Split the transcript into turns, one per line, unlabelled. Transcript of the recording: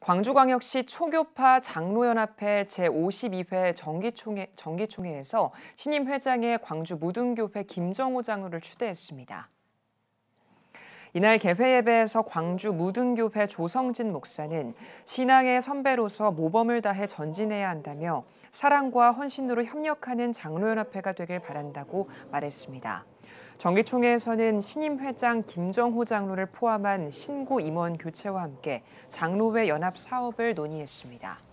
광주광역시 초교파 장로연합회 제52회 정기총회, 정기총회에서 신임 회장의 광주 무등교회 김정호 장로를 추대했습니다. 이날 개회예배에서 광주 무등교회 조성진 목사는 신앙의 선배로서 모범을 다해 전진해야 한다며 사랑과 헌신으로 협력하는 장로연합회가 되길 바란다고 말했습니다. 정기총회에서는 신임 회장 김정호 장로를 포함한 신구 임원 교체와 함께 장로회 연합 사업을 논의했습니다.